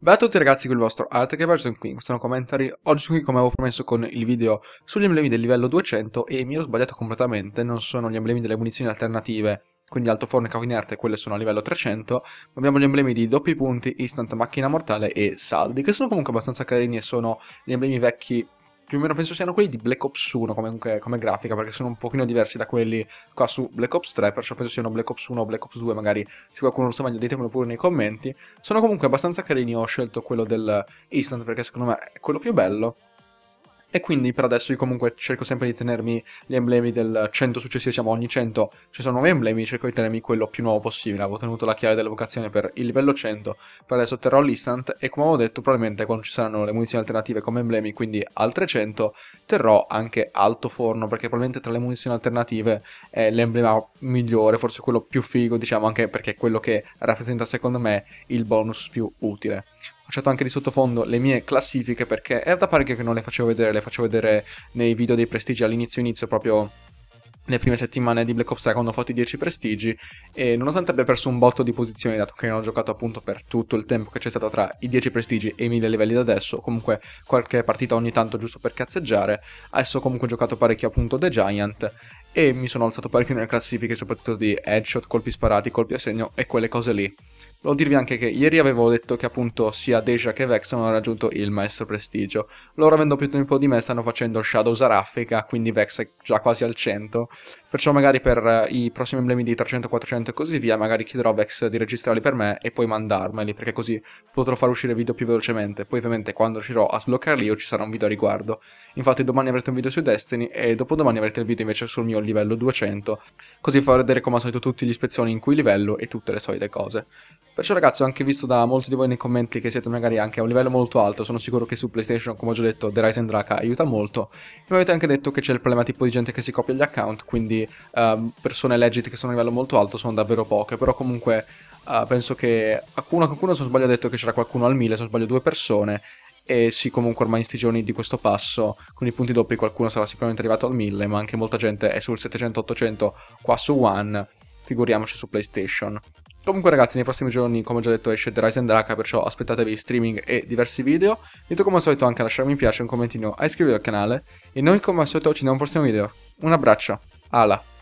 Beh a tutti ragazzi, qui il vostro Altech Version qui in questo nuovo commentary. Oggi sono qui come avevo promesso con il video sugli emblemi del livello 200 e mi ero sbagliato completamente, non sono gli emblemi delle munizioni alternative quindi alto forno e cavinerte, quelle sono a livello 300, ma abbiamo gli emblemi di doppi punti, instant macchina mortale e saldi, che sono comunque abbastanza carini e sono gli emblemi vecchi più o meno penso siano quelli di Black Ops 1 come, come, grafica, perché sono un pochino diversi da quelli qua su Black Ops 3, perciò penso siano Black Ops 1 o Black Ops 2, magari se qualcuno lo sa meglio ditemelo pure nei commenti. Sono comunque abbastanza carini, ho scelto quello del Instant perché secondo me è quello più bello, e quindi per adesso io comunque cerco sempre di tenermi gli emblemi del 100 successivo, diciamo ogni 100 ci sono nuovi emblemi, cerco di tenermi quello più nuovo possibile. Avevo tenuto la chiave della vocazione per il livello 100, per adesso terrò l'instant e come avevo detto probabilmente quando ci saranno le munizioni alternative come emblemi, quindi altre 100, terrò anche alto forno perché probabilmente tra le munizioni alternative è l'emblema migliore, forse quello più figo diciamo anche perché è quello che rappresenta secondo me il bonus più utile lasciato anche di sottofondo le mie classifiche perché era da parecchio che non le facevo vedere, le faccio vedere nei video dei prestigi all'inizio inizio proprio le prime settimane di Black Ops 3 quando ho fatto i 10 prestigi e nonostante abbia perso un botto di posizioni dato che non ho giocato appunto per tutto il tempo che c'è stato tra i 10 prestigi e i 1000 livelli da adesso comunque qualche partita ogni tanto giusto per cazzeggiare adesso comunque ho giocato parecchio appunto The Giant e mi sono alzato parecchio nelle classifiche, soprattutto di headshot, colpi sparati, colpi a segno e quelle cose lì. Volevo dirvi anche che ieri avevo detto che appunto sia Deja che Vex hanno raggiunto il maestro prestigio. Loro avendo più tempo di me stanno facendo Shadows a raffica, quindi Vex è già quasi al 100. Perciò magari per eh, i prossimi emblemi di 300, 400 e così via, magari chiederò a Vex di registrarli per me e poi mandarmeli, perché così potrò far uscire video più velocemente. Poi ovviamente quando riuscirò a sbloccarli io ci sarà un video a riguardo. Infatti domani avrete un video su Destiny e dopodomani avrete il video invece sul mio livello 200, così fa vedere come al solito tutti gli ispezioni in cui livello e tutte le solite cose. Perciò ragazzi ho anche visto da molti di voi nei commenti che siete magari anche a un livello molto alto, sono sicuro che su PlayStation, come ho già detto, The Rise and Draka aiuta molto. E mi avete anche detto che c'è il problema tipo di gente che si copia gli account, quindi uh, persone legit che sono a livello molto alto sono davvero poche, però comunque Uh, penso che qualcuno, qualcuno se non sbaglio ha detto che c'era qualcuno al 1000, se non sbaglio due persone, e sì comunque ormai in sti giorni di questo passo con i punti doppi qualcuno sarà sicuramente arrivato al 1000 ma anche molta gente è sul 700-800 qua su One figuriamoci su PlayStation comunque ragazzi nei prossimi giorni come ho già detto esce The Rise and Draka perciò aspettatevi streaming e diversi video detto come al solito anche a lasciarmi un piace un commentino a iscrivervi al canale e noi come al solito ci vediamo al prossimo video un abbraccio Ala